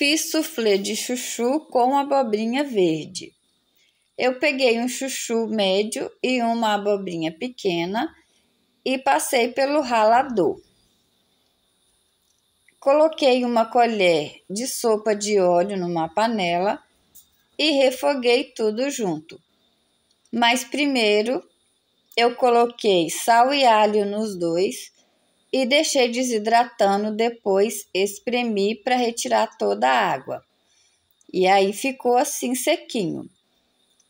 Fiz suflê de chuchu com abobrinha verde. Eu peguei um chuchu médio e uma abobrinha pequena e passei pelo ralador. Coloquei uma colher de sopa de óleo numa panela e refoguei tudo junto. Mas primeiro eu coloquei sal e alho nos dois e deixei desidratando depois espremi para retirar toda a água. E aí ficou assim sequinho.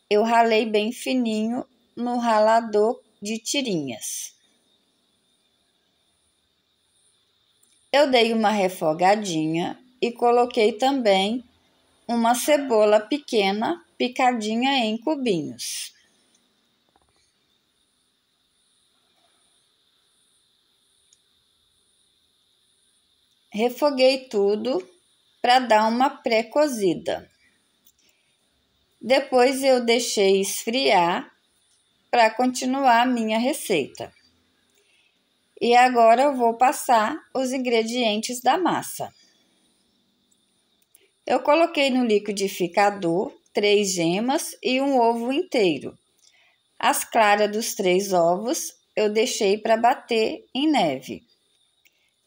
Eu ralei bem fininho no ralador de tirinhas. Eu dei uma refogadinha e coloquei também uma cebola pequena picadinha em cubinhos. Refoguei tudo para dar uma pré-cozida. Depois eu deixei esfriar para continuar a minha receita. E agora eu vou passar os ingredientes da massa. Eu coloquei no liquidificador três gemas e um ovo inteiro. As claras dos três ovos eu deixei para bater em neve.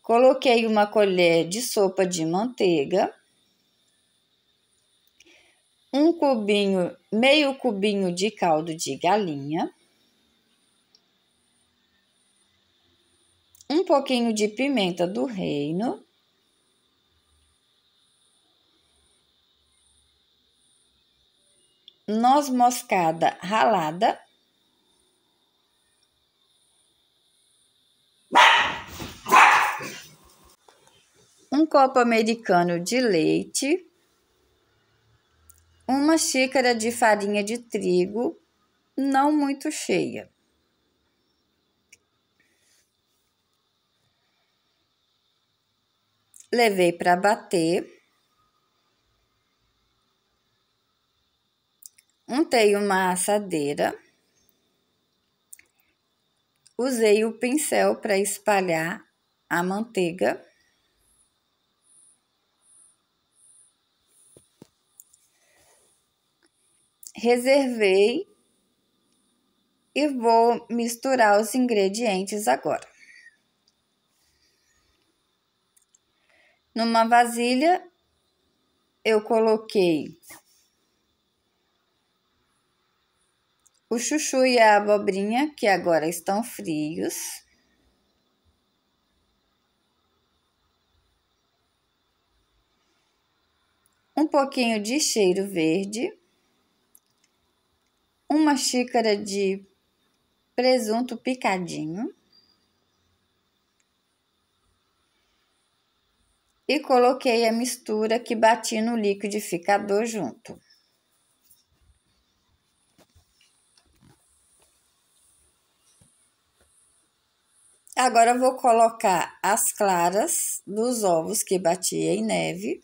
Coloquei uma colher de sopa de manteiga, um cubinho, meio cubinho de caldo de galinha, um pouquinho de pimenta do reino, noz moscada ralada um copo americano de leite, uma xícara de farinha de trigo, não muito cheia. Levei para bater. Untei uma assadeira. Usei o pincel para espalhar a manteiga. reservei e vou misturar os ingredientes agora. Numa vasilha, eu coloquei o chuchu e a abobrinha, que agora estão frios. Um pouquinho de cheiro verde uma xícara de presunto picadinho e coloquei a mistura que bati no liquidificador junto. Agora vou colocar as claras dos ovos que bati em neve.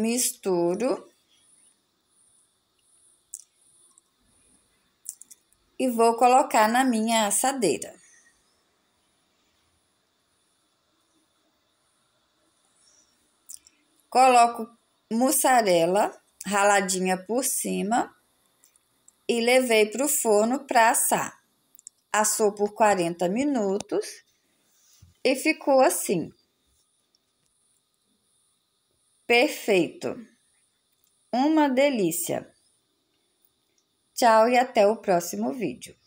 misturo e vou colocar na minha assadeira. Coloco mussarela raladinha por cima e levei para o forno para assar. Assou por 40 minutos e ficou assim. Perfeito. Uma delícia. Tchau e até o próximo vídeo.